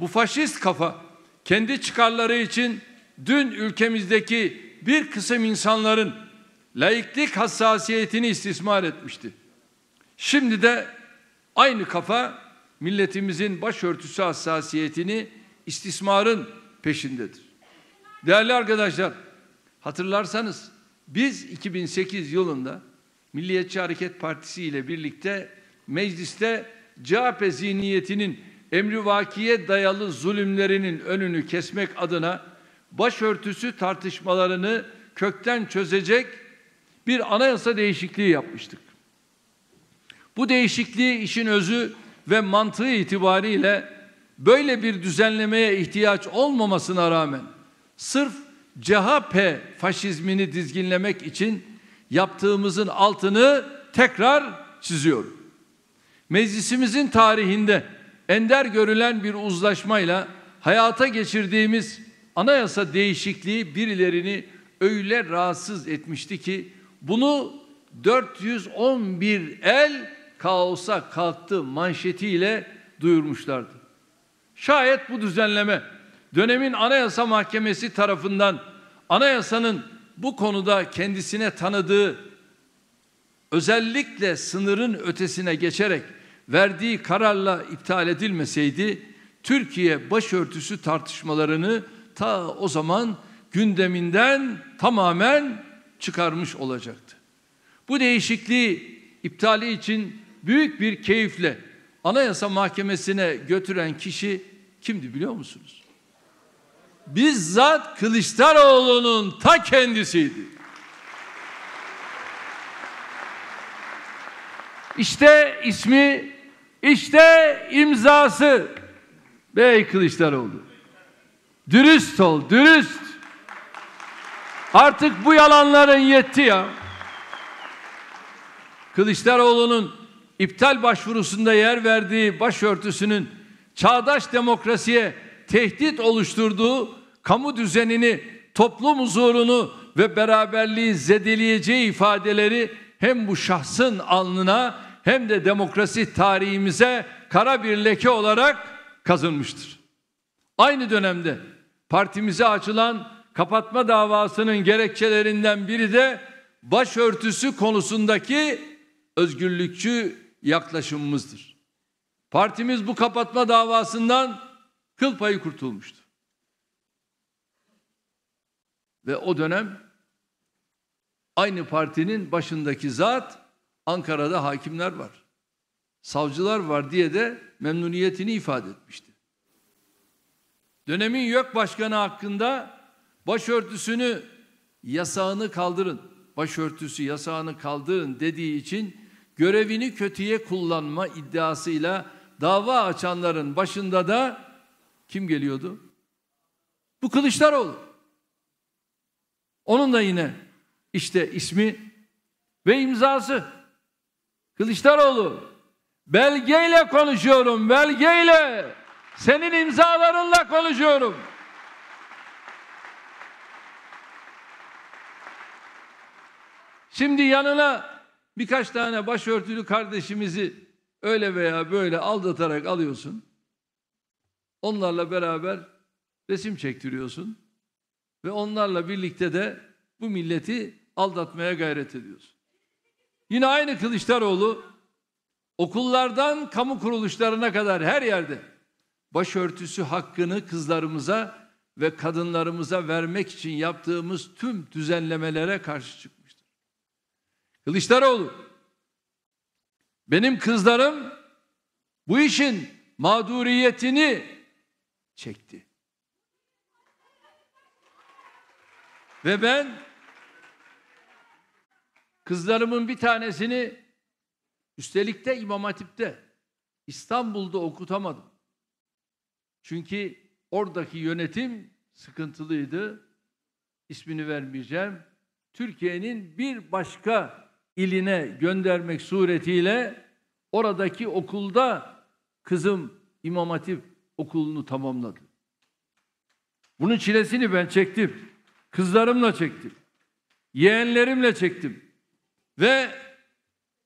Bu faşist kafa kendi çıkarları için dün ülkemizdeki bir kısım insanların laiklik hassasiyetini istismar etmişti. Şimdi de aynı kafa milletimizin başörtüsü hassasiyetini istismarın peşindedir. Değerli arkadaşlar, hatırlarsanız biz 2008 yılında Milliyetçi Hareket Partisi ile birlikte mecliste CHP zihniyetinin emri dayalı zulümlerinin önünü kesmek adına başörtüsü tartışmalarını kökten çözecek bir anayasa değişikliği yapmıştık. Bu değişikliği işin özü ve mantığı itibariyle böyle bir düzenlemeye ihtiyaç olmamasına rağmen sırf CHP faşizmini dizginlemek için yaptığımızın altını tekrar çiziyorum. Meclisimizin tarihinde ender görülen bir uzlaşmayla hayata geçirdiğimiz anayasa değişikliği birilerini öyle rahatsız etmişti ki bunu 411 el kaosa kalktı manşetiyle duyurmuşlardı. Şayet bu düzenleme dönemin Anayasa Mahkemesi tarafından anayasanın bu konuda kendisine tanıdığı özellikle sınırın ötesine geçerek verdiği kararla iptal edilmeseydi Türkiye başörtüsü tartışmalarını ta o zaman gündeminden tamamen çıkarmış olacaktı. Bu değişikliği iptali için büyük bir keyifle Anayasa Mahkemesi'ne götüren kişi kimdi biliyor musunuz? Bizzat Kılıçdaroğlu'nun ta kendisiydi. İşte ismi işte imzası. Bey Kılıçdaroğlu. Dürüst ol, dürüst. Artık bu yalanların yetti ya. Kılıçdaroğlu'nun iptal başvurusunda yer verdiği başörtüsünün çağdaş demokrasiye tehdit oluşturduğu kamu düzenini, toplum huzurunu ve beraberliği zedeleyeceği ifadeleri hem bu şahsın alnına hem de demokrasi tarihimize kara bir leke olarak kazınmıştır. Aynı dönemde partimize açılan kapatma davasının gerekçelerinden biri de başörtüsü konusundaki özgürlükçü yaklaşımımızdır. Partimiz bu kapatma davasından kıl payı kurtulmuştu. Ve o dönem aynı partinin başındaki zat Ankara'da hakimler var, savcılar var diye de memnuniyetini ifade etmişti. Dönemin YÖK Başkanı hakkında başörtüsünü yasağını kaldırın, başörtüsü yasağını kaldırın dediği için görevini kötüye kullanma iddiasıyla dava açanların başında da kim geliyordu? Bu Kılıçdaroğlu. Onun da yine işte ismi ve imzası. Kılıçdaroğlu belgeyle konuşuyorum belgeyle senin imzalarınla konuşuyorum. Şimdi yanına birkaç tane başörtülü kardeşimizi öyle veya böyle aldatarak alıyorsun. Onlarla beraber resim çektiriyorsun ve onlarla birlikte de bu milleti aldatmaya gayret ediyorsun. Yine aynı Kılıçdaroğlu okullardan kamu kuruluşlarına kadar her yerde başörtüsü hakkını kızlarımıza ve kadınlarımıza vermek için yaptığımız tüm düzenlemelere karşı çıkmıştır. Kılıçdaroğlu benim kızlarım bu işin mağduriyetini çekti. Ve ben Kızlarımın bir tanesini üstelik de İmam Hatip'te İstanbul'da okutamadım. Çünkü oradaki yönetim sıkıntılıydı. İsmini vermeyeceğim. Türkiye'nin bir başka iline göndermek suretiyle oradaki okulda kızım İmam Hatip okulunu tamamladı. Bunun çilesini ben çektim. Kızlarımla çektim. Yeğenlerimle çektim. Ve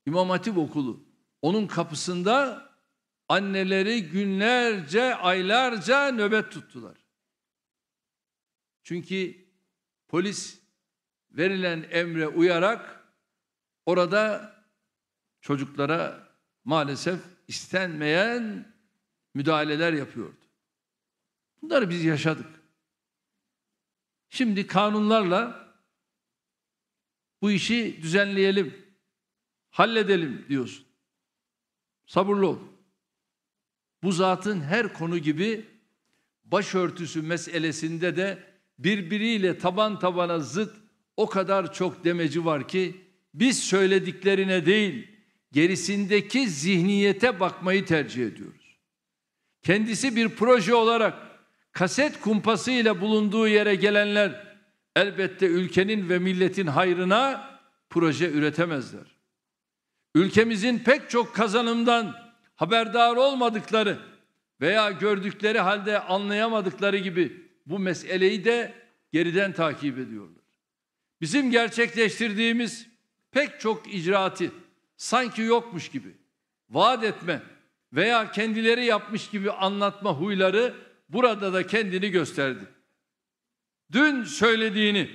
İmam Hatip Okulu onun kapısında anneleri günlerce, aylarca nöbet tuttular. Çünkü polis verilen emre uyarak orada çocuklara maalesef istenmeyen müdahaleler yapıyordu. Bunları biz yaşadık. Şimdi kanunlarla bu işi düzenleyelim, halledelim diyorsun. Sabırlı ol. Bu zatın her konu gibi başörtüsü meselesinde de birbiriyle taban tabana zıt o kadar çok demeci var ki biz söylediklerine değil gerisindeki zihniyete bakmayı tercih ediyoruz. Kendisi bir proje olarak kaset kumpasıyla bulunduğu yere gelenler elbette ülkenin ve milletin hayrına proje üretemezler. Ülkemizin pek çok kazanımdan haberdar olmadıkları veya gördükleri halde anlayamadıkları gibi bu meseleyi de geriden takip ediyorlar. Bizim gerçekleştirdiğimiz pek çok icraatı sanki yokmuş gibi vaat etme veya kendileri yapmış gibi anlatma huyları burada da kendini gösterdi dün söylediğini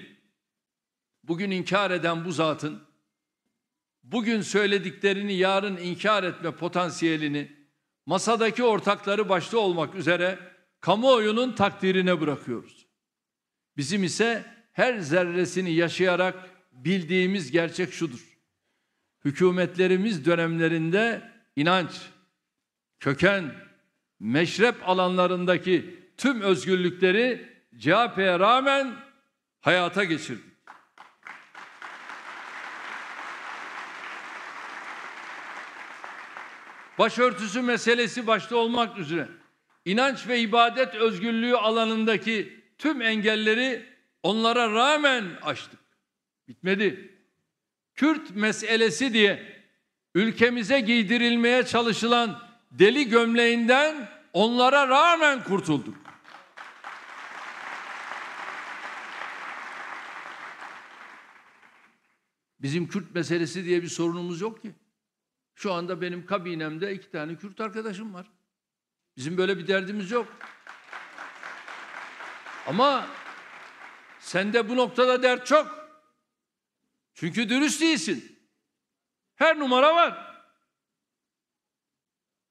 bugün inkar eden bu zatın bugün söylediklerini yarın inkar etme potansiyelini masadaki ortakları başta olmak üzere kamuoyunun takdirine bırakıyoruz. Bizim ise her zerresini yaşayarak bildiğimiz gerçek şudur. Hükümetlerimiz dönemlerinde inanç, köken, meşrep alanlarındaki tüm özgürlükleri CHP'ye rağmen hayata geçirdik. Başörtüsü meselesi başta olmak üzere inanç ve ibadet özgürlüğü alanındaki tüm engelleri onlara rağmen açtık. Bitmedi. Kürt meselesi diye ülkemize giydirilmeye çalışılan deli gömleğinden onlara rağmen kurtulduk. Bizim Kürt meselesi diye bir sorunumuz yok ki. Şu anda benim kabinemde iki tane Kürt arkadaşım var. Bizim böyle bir derdimiz yok. Ama sende bu noktada dert çok. Çünkü dürüst değilsin. Her numara var.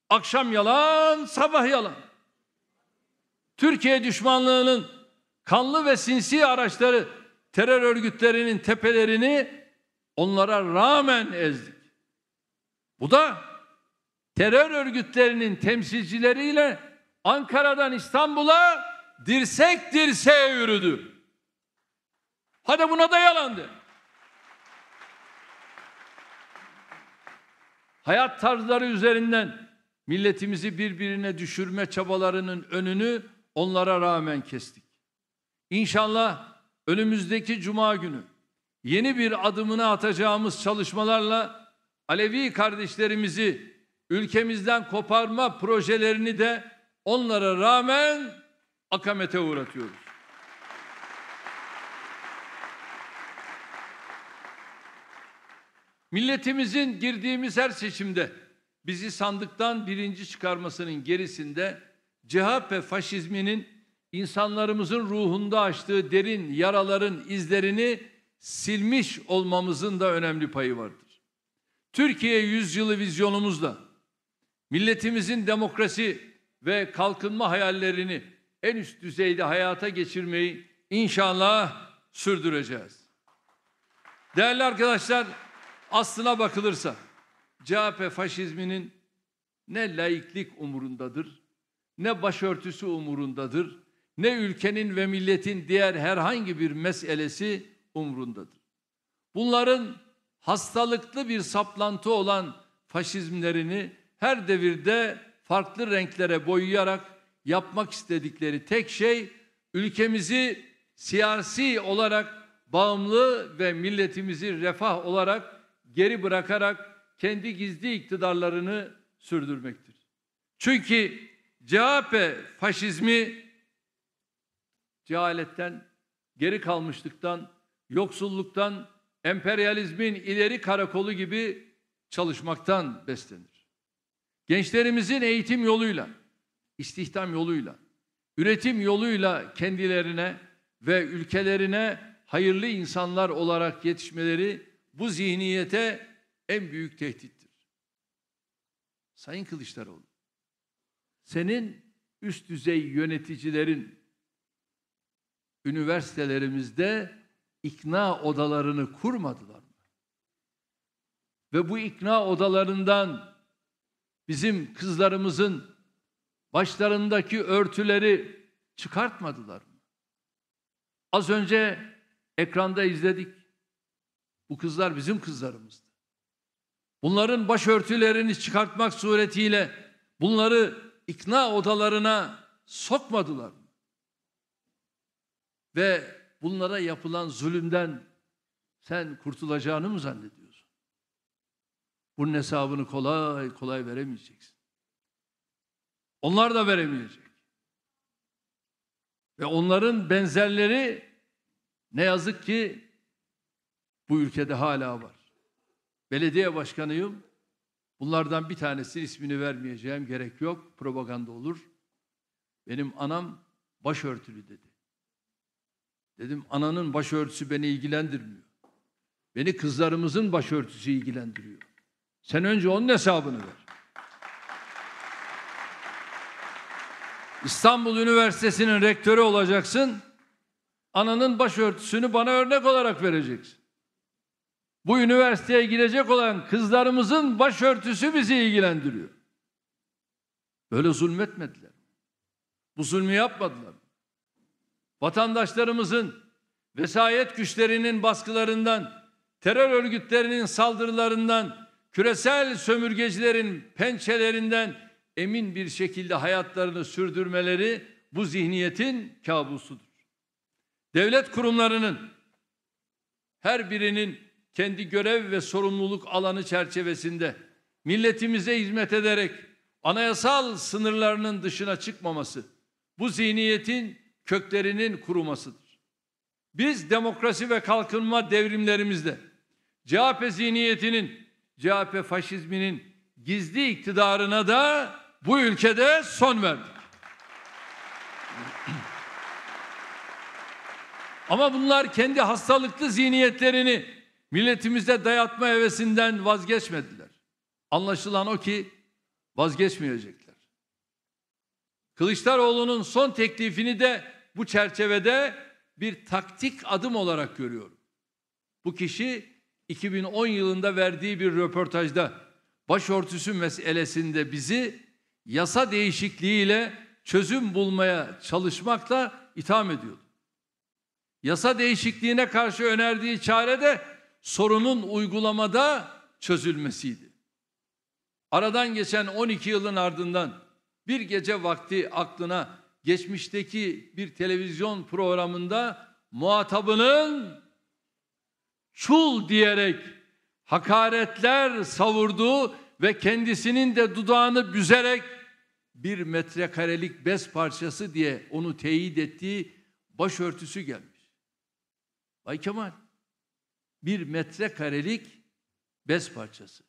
Akşam yalan, sabah yalan. Türkiye düşmanlığının kanlı ve sinsi araçları terör örgütlerinin tepelerini Onlara rağmen ezdik. Bu da terör örgütlerinin temsilcileriyle Ankara'dan İstanbul'a dirsek dirseğe yürüdü. Hadi buna da yalandı. Hayat tarzları üzerinden milletimizi birbirine düşürme çabalarının önünü onlara rağmen kestik. İnşallah önümüzdeki cuma günü yeni bir adımını atacağımız çalışmalarla Alevi kardeşlerimizi ülkemizden koparma projelerini de onlara rağmen akamete uğratıyoruz. Milletimizin girdiğimiz her seçimde bizi sandıktan birinci çıkarmasının gerisinde ve faşizminin insanlarımızın ruhunda açtığı derin yaraların izlerini silmiş olmamızın da önemli payı vardır. Türkiye yüzyılı vizyonumuzla milletimizin demokrasi ve kalkınma hayallerini en üst düzeyde hayata geçirmeyi inşallah sürdüreceğiz. Değerli arkadaşlar, aslına bakılırsa CHP faşizminin ne laiklik umurundadır, ne başörtüsü umurundadır, ne ülkenin ve milletin diğer herhangi bir meselesi umrundadır. Bunların hastalıklı bir saplantı olan faşizmlerini her devirde farklı renklere boyayarak yapmak istedikleri tek şey ülkemizi siyasi olarak bağımlı ve milletimizi refah olarak geri bırakarak kendi gizli iktidarlarını sürdürmektir. Çünkü CHP faşizmi cehaletten, geri kalmışlıktan yoksulluktan, emperyalizmin ileri karakolu gibi çalışmaktan beslenir. Gençlerimizin eğitim yoluyla, istihdam yoluyla, üretim yoluyla kendilerine ve ülkelerine hayırlı insanlar olarak yetişmeleri bu zihniyete en büyük tehdittir. Sayın Kılıçdaroğlu, senin üst düzey yöneticilerin üniversitelerimizde ikna odalarını kurmadılar mı? Ve bu ikna odalarından bizim kızlarımızın başlarındaki örtüleri çıkartmadılar mı? Az önce ekranda izledik. Bu kızlar bizim kızlarımızdı. Bunların başörtülerini çıkartmak suretiyle bunları ikna odalarına sokmadılar mı? Ve bunlara yapılan zulümden sen kurtulacağını mı zannediyorsun? Bunun hesabını kolay kolay veremeyeceksin. Onlar da veremeyecek. Ve onların benzerleri ne yazık ki bu ülkede hala var. Belediye başkanıyım. Bunlardan bir tanesi ismini vermeyeceğim gerek yok. Propaganda olur. Benim anam başörtülü dedi. Dedim ananın başörtüsü beni ilgilendirmiyor. Beni kızlarımızın başörtüsü ilgilendiriyor. Sen önce onun hesabını ver. İstanbul Üniversitesi'nin rektörü olacaksın. Ananın başörtüsünü bana örnek olarak vereceksin. Bu üniversiteye girecek olan kızlarımızın başörtüsü bizi ilgilendiriyor. Böyle zulmetmediler. Bu zulmü yapmadılar vatandaşlarımızın vesayet güçlerinin baskılarından, terör örgütlerinin saldırılarından, küresel sömürgecilerin pençelerinden emin bir şekilde hayatlarını sürdürmeleri bu zihniyetin kabusudur. Devlet kurumlarının her birinin kendi görev ve sorumluluk alanı çerçevesinde milletimize hizmet ederek anayasal sınırlarının dışına çıkmaması bu zihniyetin köklerinin kurumasıdır. Biz demokrasi ve kalkınma devrimlerimizde CHP zihniyetinin, CHP faşizminin gizli iktidarına da bu ülkede son verdik. Ama bunlar kendi hastalıklı zihniyetlerini milletimizde dayatma hevesinden vazgeçmediler. Anlaşılan o ki vazgeçmeyecekler. Kılıçdaroğlu'nun son teklifini de bu çerçevede bir taktik adım olarak görüyorum. Bu kişi 2010 yılında verdiği bir röportajda başörtüsü meselesinde bizi yasa değişikliğiyle çözüm bulmaya çalışmakla itham ediyordu. Yasa değişikliğine karşı önerdiği çare de sorunun uygulamada çözülmesiydi. Aradan geçen 12 yılın ardından bir gece vakti aklına geçmişteki bir televizyon programında muhatabının çul diyerek hakaretler savurduğu ve kendisinin de dudağını büzerek bir metrekarelik bez parçası diye onu teyit ettiği başörtüsü gelmiş. Bay Kemal, bir metrekarelik bez parçası.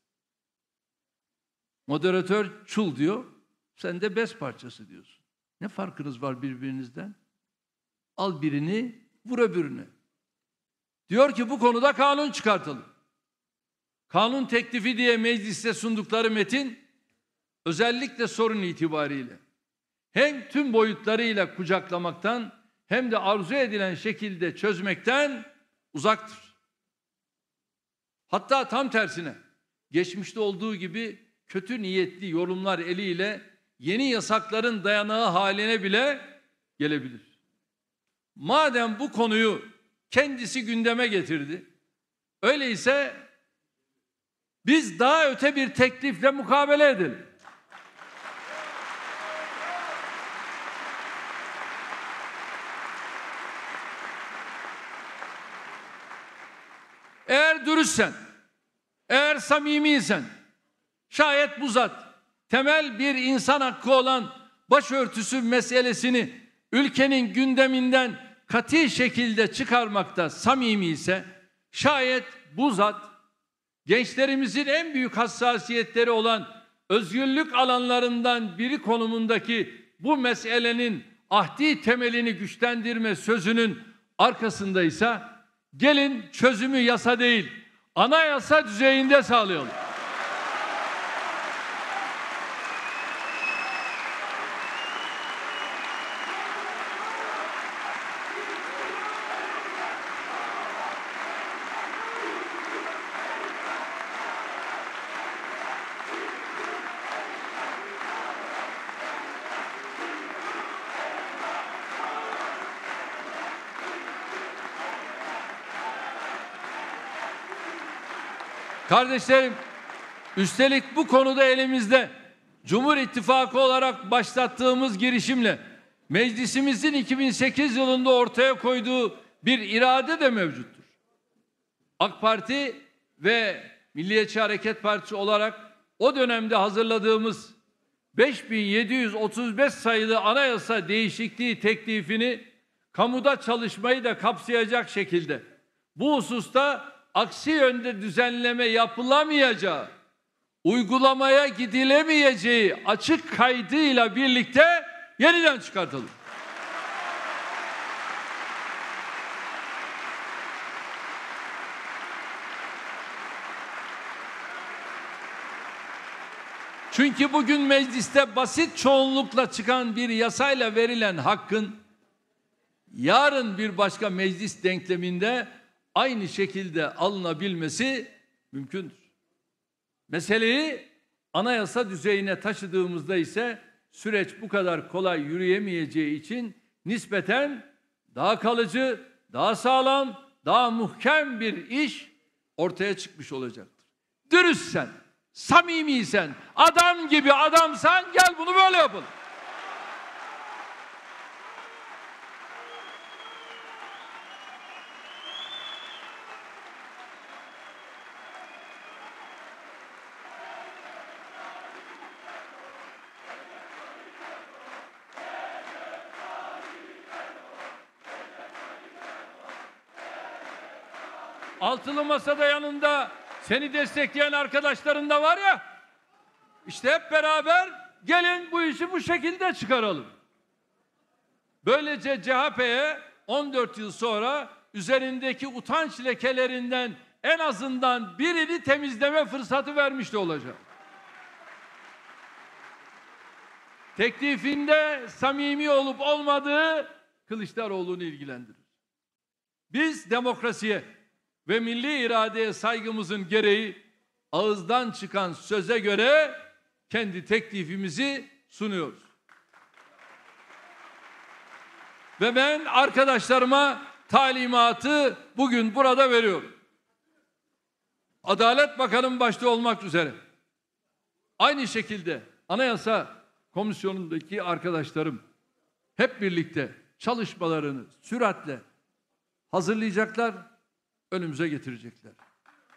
Moderatör çul diyor, sen de bez parçası diyorsun. Ne farkınız var birbirinizden? Al birini, vur öbürünü. Diyor ki bu konuda kanun çıkartalım. Kanun teklifi diye mecliste sundukları metin özellikle sorun itibariyle hem tüm boyutlarıyla kucaklamaktan hem de arzu edilen şekilde çözmekten uzaktır. Hatta tam tersine geçmişte olduğu gibi kötü niyetli yorumlar eliyle yeni yasakların dayanağı haline bile gelebilir. Madem bu konuyu kendisi gündeme getirdi, öyleyse biz daha öte bir teklifle mukabele edelim. Eğer dürüstsen, eğer samimiysen, şayet bu zat temel bir insan hakkı olan başörtüsü meselesini ülkenin gündeminden kati şekilde çıkarmakta samimi ise şayet bu zat gençlerimizin en büyük hassasiyetleri olan özgürlük alanlarından biri konumundaki bu meselenin ahdi temelini güçlendirme sözünün arkasındaysa gelin çözümü yasa değil anayasa düzeyinde sağlayalım. Kardeşlerim, üstelik bu konuda elimizde Cumhur İttifakı olarak başlattığımız girişimle meclisimizin 2008 yılında ortaya koyduğu bir irade de mevcuttur. AK Parti ve Milliyetçi Hareket Partisi olarak o dönemde hazırladığımız 5735 sayılı anayasa değişikliği teklifini kamuda çalışmayı da kapsayacak şekilde bu hususta aksi yönde düzenleme yapılamayacağı, uygulamaya gidilemeyeceği açık kaydıyla birlikte yeniden çıkartılır. Çünkü bugün mecliste basit çoğunlukla çıkan bir yasayla verilen hakkın yarın bir başka meclis denkleminde aynı şekilde alınabilmesi mümkündür. Meseleyi anayasa düzeyine taşıdığımızda ise süreç bu kadar kolay yürüyemeyeceği için nispeten daha kalıcı, daha sağlam, daha muhkem bir iş ortaya çıkmış olacaktır. Dürüstsen, samimiysen, adam gibi adamsan gel bunu böyle yapalım. Altılı masada yanında seni destekleyen arkadaşların da var ya. İşte hep beraber gelin bu işi bu şekilde çıkaralım. Böylece CHP'ye 14 yıl sonra üzerindeki utanç lekelerinden en azından birini temizleme fırsatı vermiş de olacak. Teklifinde samimi olup olmadığı Kılıçdaroğlu'nu ilgilendirir. Biz demokrasiye ve milli iradeye saygımızın gereği ağızdan çıkan söze göre kendi teklifimizi sunuyoruz. Ve ben arkadaşlarıma talimatı bugün burada veriyorum. Adalet Bakanım başta olmak üzere. Aynı şekilde Anayasa Komisyonu'ndaki arkadaşlarım hep birlikte çalışmalarını süratle hazırlayacaklar önümüze getirecekler.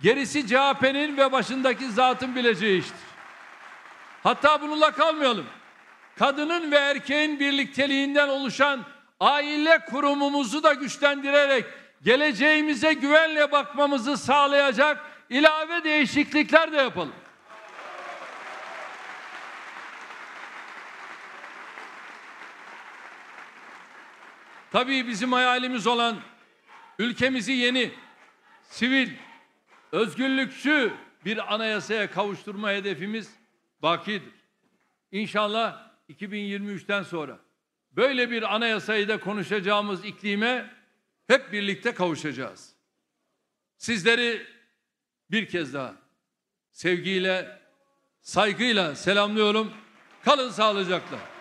Gerisi CHP'nin ve başındaki zatın bileceği iştir. Hatta bununla kalmayalım. Kadının ve erkeğin birlikteliğinden oluşan aile kurumumuzu da güçlendirerek geleceğimize güvenle bakmamızı sağlayacak ilave değişiklikler de yapalım. Tabii bizim hayalimiz olan ülkemizi yeni sivil, özgürlükçü bir anayasaya kavuşturma hedefimiz bakidir. İnşallah 2023'ten sonra böyle bir anayasayı da konuşacağımız iklime hep birlikte kavuşacağız. Sizleri bir kez daha sevgiyle, saygıyla selamlıyorum. Kalın sağlıcakla.